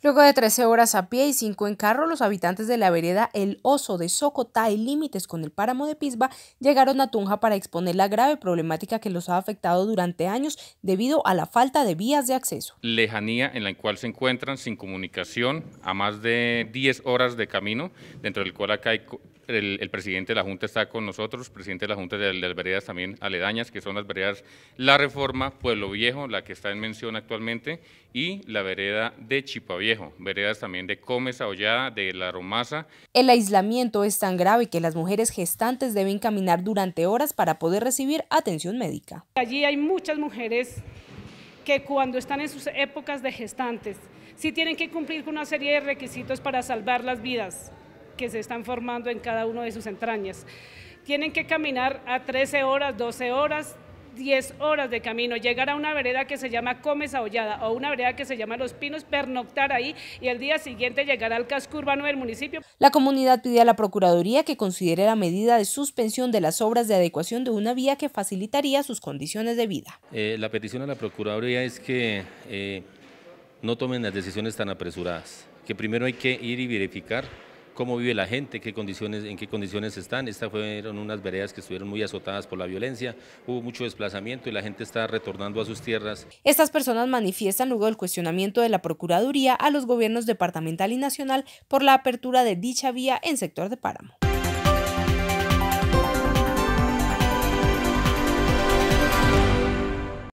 Luego de 13 horas a pie y 5 en carro, los habitantes de la vereda El Oso de Socotá y límites con el páramo de Pisba llegaron a Tunja para exponer la grave problemática que los ha afectado durante años debido a la falta de vías de acceso. Lejanía en la cual se encuentran sin comunicación a más de 10 horas de camino, dentro del cual acá hay el, presidente de la Junta está con nosotros, presidente de la Junta de, las veredas también aledañas, que son las veredas La Reforma, Pueblo Viejo, la que está en mención actualmente, y la vereda de Chipaviejo, veredas también de Comes, Ollada, de La Romaza. El aislamiento es tan grave que las mujeres gestantes deben caminar durante horas para poder recibir atención médica. Allí hay muchas mujeres que cuando están en sus épocas de gestantes, sí tienen que cumplir con una serie de requisitos para salvar las vidas que se están formando en cada uno de sus entrañas. Tienen que caminar a 13 horas, 12 horas, 10 horas de camino, llegar a una vereda que se llama Comes Ollada o una vereda que se llama Los Pinos, pernoctar ahí y el día siguiente llegar al casco urbano del municipio. La comunidad pide a la Procuraduría que considere la medida de suspensión de las obras de adecuación de una vía que facilitaría sus condiciones de vida. Eh, la petición a la Procuraduría es que eh, no tomen las decisiones tan apresuradas, que primero hay que ir y verificar cómo vive la gente, qué condiciones, en qué condiciones están. Estas fueron unas veredas que estuvieron muy azotadas por la violencia, hubo mucho desplazamiento y la gente está retornando a sus tierras. Estas personas manifiestan luego el cuestionamiento de la Procuraduría a los gobiernos departamental y nacional por la apertura de dicha vía en sector de Páramo.